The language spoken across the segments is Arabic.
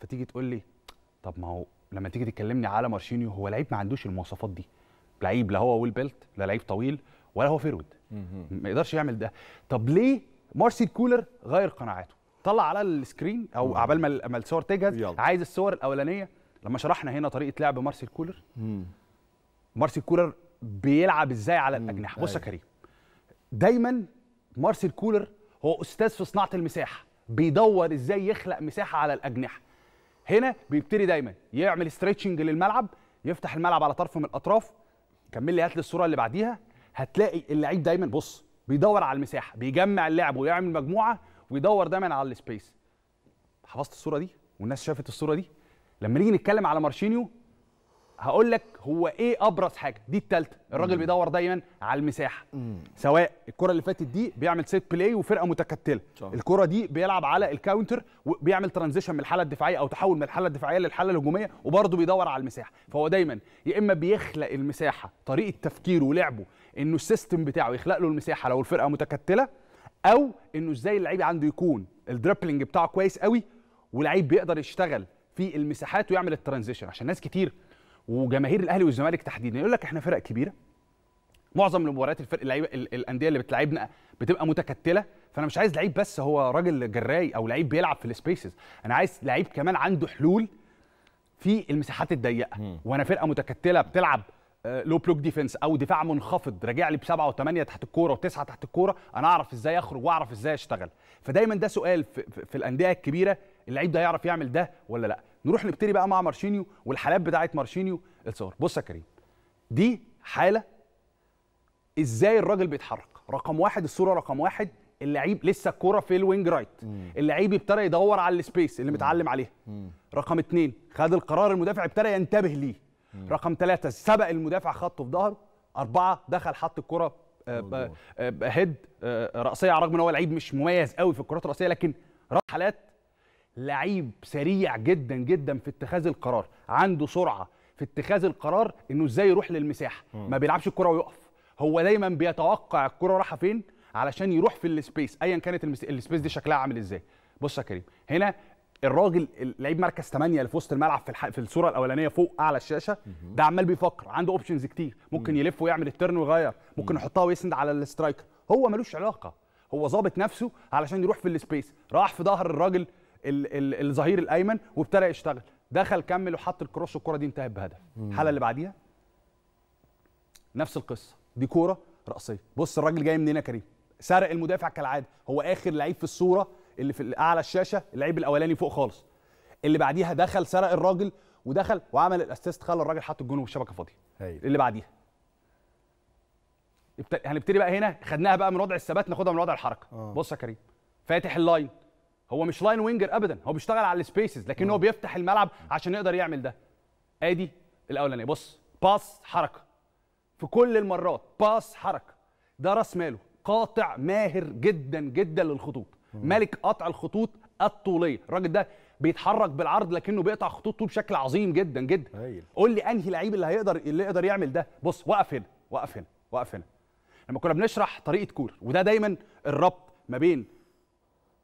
فتيجي تقول لي طب ما هو لما تيجي تكلمني على مارشينيو هو لعيب ما عندوش المواصفات دي لعيب لا هو ويل بيلت لا لعيب طويل ولا هو فيرود ما يقدرش يعمل ده طب ليه مارسيل كولر غير قناعاته طلع على السكرين او عبال ما الصور تجهز عايز الصور الاولانيه لما شرحنا هنا طريقه لعب مارسيل كولر مارسيل كولر بيلعب ازاي على الاجنحه بص يا أيوه. كريم دايما مارسيل كولر هو استاذ في صناعه المساحه بيدور ازاي يخلق مساحه على الاجنحه هنا بيبتدي دايما يعمل ستريتشنج للملعب يفتح الملعب على طرف من الاطراف كمل لي هات لي الصوره اللي بعديها هتلاقي اللعيب دايما بص بيدور على المساحه بيجمع اللعب ويعمل مجموعه ويدور دايما على السبيس حفظت الصوره دي والناس شافت الصوره دي لما نيجي نتكلم على مارشينيو هقول لك هو ايه ابرز حاجه دي الثالثه الراجل بيدور دايما على المساحه مم. سواء الكره اللي فاتت دي بيعمل سيت بلاي وفرقه متكتله صح. الكره دي بيلعب على الكاونتر وبيعمل ترانزيشن من الحاله الدفاعيه او تحول من الحاله الدفاعيه للحاله الهجوميه وبرضه بيدور على المساحه فهو دايما يا اما بيخلق المساحه طريقه تفكيره ولعبه انه السيستم بتاعه يخلق له المساحه لو الفرقه متكتله او انه ازاي اللعيب عنده يكون الدربلنج بتاعه كويس قوي ولعيب بيقدر يشتغل في المساحات ويعمل الترانزيشن عشان ناس كتير وجماهير الاهلي والزمالك تحديدا يقول لك احنا فرق كبيره معظم المباريات الفرق اللعيبه الانديه اللي بتلاعبنا بتبقى متكتله فانا مش عايز لعيب بس هو راجل جراي او لعيب بيلعب في السبيسز انا عايز لعيب كمان عنده حلول في المساحات الضيقه وانا فرقه متكتله بتلعب لو بلوك ديفنس او دفاع منخفض راجع لي بسبعه وثمانيه تحت الكوره وتسعه تحت الكوره انا اعرف ازاي اخرج واعرف ازاي اشتغل فدايما ده سؤال في, في الانديه الكبيره اللعيب ده يعرف يعمل ده ولا لا نروح نبتدي بقى مع مارشينيو والحالات بتاعه مارشينيو اتصور بص يا كريم دي حاله ازاي الراجل بيتحرك رقم واحد الصوره رقم واحد اللعيب لسه الكوره في الوينج رايت اللعيب ابتدى يدور على السبيس اللي متعلم عليها رقم اتنين خد القرار المدافع ابتدى ينتبه ليه رقم ثلاثة سبق المدافع خطه في ظهره أربعة دخل حط الكرة هيد آه، آه، آه، رأسية على الرغم إن هو لعيب مش مميز قوي في الكرات الرأسية لكن رأس حالات لعيب سريع جدا جدا في اتخاذ القرار عنده سرعه في اتخاذ القرار انه ازاي يروح للمساحه ما بيلعبش الكره ويقف هو دايما بيتوقع الكره رايحه فين علشان يروح في السبيس ايا كانت المس... السبيس دي شكلها عامل ازاي بص يا كريم هنا الراجل لعيب مركز 8 اللي في وسط الملعب في الح... في الصوره الاولانيه فوق اعلى الشاشه ده عمال بيفكر عنده اوبشنز كتير ممكن يلف ويعمل الترن ويغير ممكن يحطها ويسند على الاسترايكر هو ملوش علاقه هو ظابط نفسه علشان يروح في السبيس راح في ظهر الراجل الظهير الايمن وابتدى يشتغل دخل كمل وحط الكروس والكره دي انتهت بهدف الحاله اللي بعديها نفس القصه دي كوره راسيه بص الراجل جاي منين يا كريم سرق المدافع كالعاده هو اخر لعيب في الصوره اللي في اعلى الشاشه اللعيب الاولاني فوق خالص اللي بعديها دخل سرق الراجل ودخل وعمل الاسيست خلى الراجل حط الجون والشبكه فاضيه اللي بعديها هنبتدي بقى هنا خدناها بقى من وضع الثبات ناخدها من وضع الحركه آه. بص يا كريم فاتح اللاين هو مش لاين وينجر ابدا هو بيشتغل على السبيسز لكن هو بيفتح الملعب عشان يقدر يعمل ده ادي الاولانيه بص باس حركه في كل المرات باس حركه ده راس ماله قاطع ماهر جدا جدا للخطوط مم. ملك قطع الخطوط الطوليه الراجل ده بيتحرك بالعرض لكنه بيقطع خطوط طول بشكل عظيم جدا جدا هيل. قول لي انهي لعيب اللي هيقدر اللي يقدر يعمل ده بص وقف هنا وقف هنا وقف هنا لما كنا بنشرح طريقه كور وده دايما الربط ما بين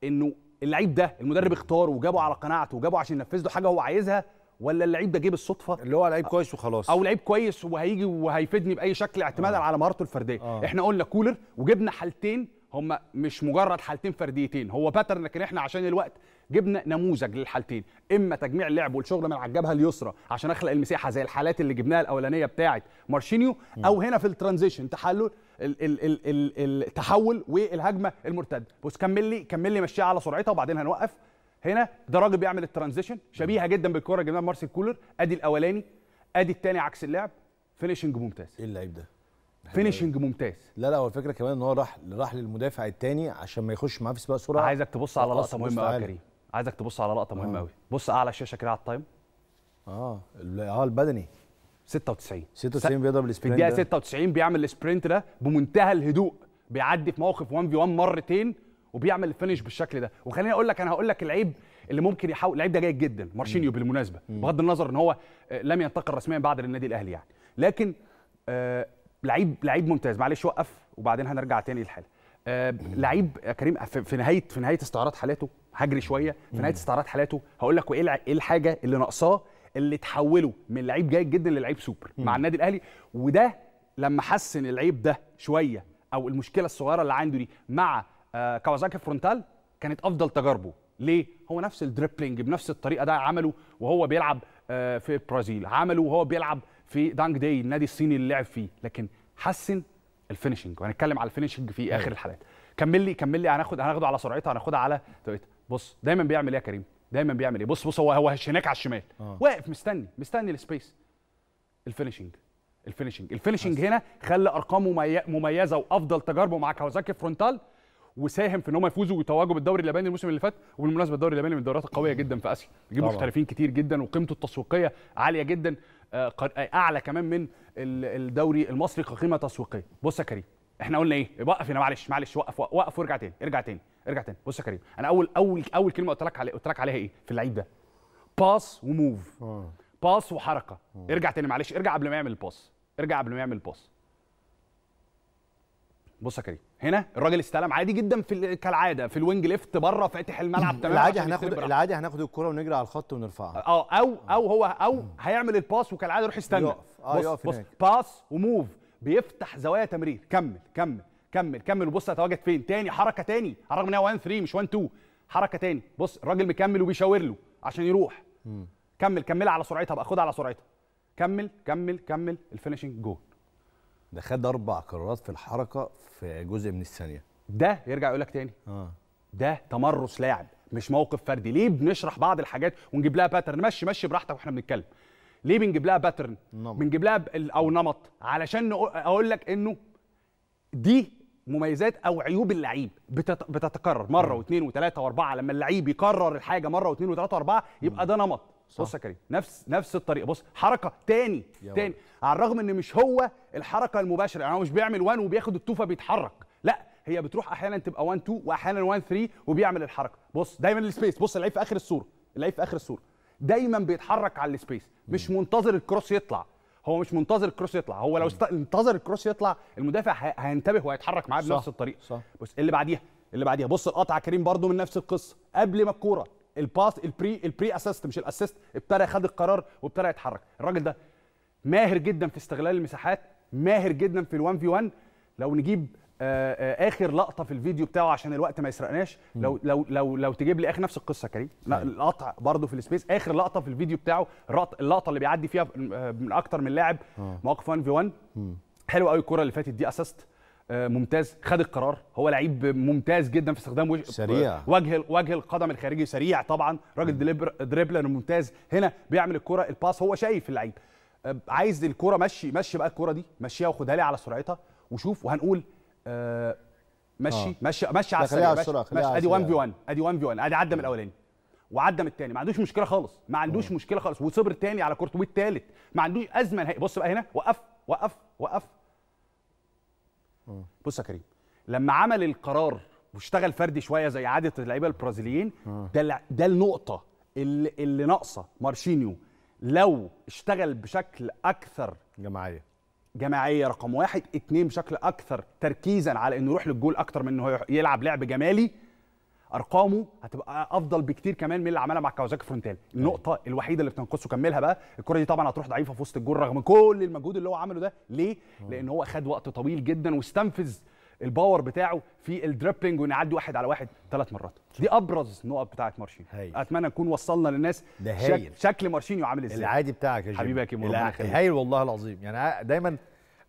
انه اللعيب ده المدرب اختاره وجابه على قناعته وجابه عشان ينفذ له حاجه هو عايزها ولا اللعيب ده جه بالصدفه اللي هو لعيب كويس وخلاص او لعيب كويس وهيجي وهيفيدني باي شكل اعتمادا آه. على مهارته الفرديه آه. احنا قلنا كولر وجبنا حالتين هم مش مجرد حالتين فرديتين هو باترن لكن احنا عشان الوقت جبنا نموذج للحالتين اما تجميع اللعب والشغل من على الجبهه اليسرى عشان اخلق المساحه زي الحالات اللي جبناها الاولانيه بتاعه مارشينيو او هنا في الترانزيشن تحلل التحول والهجمه المرتده بص كمل لي كمل لي مشيها على سرعتها وبعدين هنوقف هنا ده راجل بيعمل الترانزيشن شبيهه جدا بالكره اللي جبناها مارسيل كولر ادي الاولاني ادي الثاني عكس اللعب فينيشنج ممتاز ايه اللعيب ده فينيشنج ممتاز لا لا هو الفكره كمان ان هو راح راح للمدافع الثاني عشان ما يخش معاه في سباق سرعه عايزك تبص على لقطه مهمه يا كريم عايزك تبص على لقطه مهمه قوي آه. بص اعلى الشاشه كده على التايم اه اه البدني 96 96 بيضرب السبرنت في الدقيقه 96 بيعمل السبرنت ده بمنتهى الهدوء بيعدي في موقف 1 في 1 مرتين وبيعمل الفينش بالشكل ده وخليني اقول لك انا هقول لك العيب اللي ممكن يحاول اللعيب ده جيد جدا مارشينيو بالمناسبه بغض النظر ان هو آه، لم ينتقل رسميا بعد للنادي الاهلي يعني لكن آه لعيب لعيب ممتاز معلش وقف وبعدين هنرجع تاني للحاله آه لعيب آه، كريم في نهايه في نهايه استعراض حالاته هجري شويه في نهايه استعراض حالاته هقول لك وايه إيه الحاجه اللي ناقصاه اللي تحوله من لعيب جيد جدا للعيب سوبر مم. مع النادي الاهلي وده لما حسن العيب ده شويه او المشكله الصغيره اللي عنده دي مع آه كوازاكي فرونتال كانت افضل تجاربه ليه هو نفس الدريبلينج بنفس الطريقه ده عمله وهو بيلعب آه في البرازيل عمله وهو بيلعب في دانج داي النادي الصيني اللي لعب فيه لكن حسن الفينشنج وهنتكلم على الفينشنج في اخر أيوه. الحلقات كمل لي كمل لي هناخد هناخده على سرعتها هناخدها على طريقتها بص دايما بيعمل ايه يا كريم دايما بيعمل ايه بص بص هو هو هناك على الشمال آه. واقف مستني مستني السبيس الفينشنج الفينشنج الفينشنج هنا خلى ارقام مميزه وافضل تجاربه مع كاوزاكي فرونتال وساهم في ان هم يفوزوا ويتوجوا بالدوري الياباني الموسم اللي فات وبالمناسبه الدوري الياباني من الدورات القويه جدا في اسيا بيجيب محترفين كتير جدا وقيمته التسويقيه عاليه جدا آه، آه، اعلى كمان من الدوري المصري كقيمه تسويقيه بص يا كريم احنا قلنا ايه وقف هنا معلش معلش وقف وقف وارجع تاني ارجع تاني ارجع تاني بص يا كريم انا اول اول اول كلمه قلت لك علي... قلت لك عليها ايه في اللعيب ده باس وموف باس وحركه مم. ارجع تاني معلش ارجع قبل ما يعمل الباس ارجع قبل ما يعمل الباس بص يا كريم هنا الراجل استلم عادي جدا في كالعاده في الوينج ليفت بره فاتح الملعب تمام العادي هناخد العادي هناخد الكره ونجري على الخط ونرفعها اه او او هو او هيعمل الباس وكالعاده يروح يستنى يقف اه يقف باس وموف بيفتح زوايا تمرير كمل كمل كمل كمل وبص هتواجد فين تاني حركه تاني على الرغم ان هي 1 3 مش 1 2 حركه تاني بص الراجل مكمل وبيشاور له عشان يروح م. كمل كملها على سرعتها بقى خدها على سرعتها كمل كمل كمل الفينشنج جول ده خد اربع قرارات في الحركه في جزء من الثانيه ده يرجع يقول لك تاني اه ده تمرس لاعب مش موقف فردي ليه بنشرح بعض الحاجات ونجيب لها باترن مشي مشي براحتك واحنا بنتكلم ليه بنجيب لها باترن بنجيب لها او نمط علشان اقول لك انه دي مميزات او عيوب اللعيب بتتكرر مره واثنين وثلاثه واربعه لما اللعيب يكرر الحاجه مره واثنين وثلاثه واربعه يبقى ده نمط صح. بص يا كريم نفس نفس الطريقه بص حركه تاني تاني على الرغم ان مش هو الحركه المباشره يعني هو مش بيعمل وان وبياخد التوفه بيتحرك لا هي بتروح احيانا تبقى 1 2 واحيانا 1 3 وبيعمل الحركه بص دايما السبيس بص اللعيب في اخر الصوره اللعيب في اخر الصوره دايما بيتحرك على السبيس مش منتظر الكروس يطلع هو مش منتظر الكروس يطلع هو لو است... انتظر الكروس يطلع المدافع ه... هينتبه وهيتحرك معاه بنفس الطريقه صح. بس اللي بعديها اللي بعديها بص القطعه كريم برده من نفس القصه قبل ما الكوره الباس البري البري اسيست مش الاسيست ابتدى خد القرار وابتدى يتحرك الراجل ده ماهر جدا في استغلال المساحات ماهر جدا في ال1 في 1 لو نجيب آه، آه، اخر لقطه في الفيديو بتاعه عشان الوقت ما يسرقناش لو لو لو لو تجيب لي اخر نفس القصه كريم القطع برضه في السبيس اخر لقطه في الفيديو بتاعه اللقطه اللي بيعدي فيها آه، من اكتر من لاعب مواقف 1 في 1 حلوه قوي الكره اللي فاتت دي اسيست ممتاز خد القرار هو لعيب ممتاز جدا في استخدام وجه سريع وجه وجه القدم الخارجي سريع طبعا راجل دريبلر ممتاز هنا بيعمل الكره الباس هو شايف اللعيب عايز الكره مشي مشي بقى الكره دي مشيها وخدها لي على سرعتها وشوف وهنقول آه مشي آه. مشي مشي على السريع مشي, ادي 1 في 1 ادي 1 في 1 ادي عدى من الاولاني وعدى من الثاني ما عندوش مشكله خالص ما عندوش آه. مشكله خالص وصبر الثاني على كورتوا الثالث ما عندوش ازمه بص بقى هنا وقف وقف وقف أوه. بص يا كريم لما عمل القرار واشتغل فردي شويه زي عاده اللعيبه البرازيليين آه. ده ده النقطه اللي, اللي ناقصه مارشينيو لو اشتغل بشكل اكثر جماعيه جماعيه رقم واحد اتنين بشكل اكثر تركيزا على انه يروح للجول اكثر من انه يلعب لعب جمالي ارقامه هتبقى افضل بكتير كمان من اللي عملها مع كاوزاكي فرونتال أيوة. النقطه الوحيده اللي بتنقصه كملها بقى الكره دي طبعا هتروح ضعيفه في وسط الجول رغم كل المجهود اللي هو عمله ده ليه آه. لان هو خد وقت طويل جدا واستنفذ الباور بتاعه في الدريبنج ونعدي واحد على واحد ثلاث مرات دي ابرز نقط بتاعه مارشينيو اتمنى نكون وصلنا للناس شك... شكل مارشينيو عامل ازاي العادي بتاعك يا حبيبك يا هايل والله العظيم يعني دايما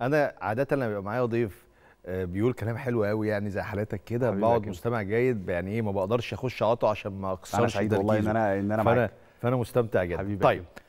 انا عاده لما بيبقى معايا ضيف آه، بيقول كلام حلو قوي يعني زي حالتك كده بقعد مستمع جيد يعني ايه ما بقدرش اخش اقاطعه عشان ما اكسرش انا سعيد والله ان انا ان انا معاك فانا مستمتع جدا حبيبي طيب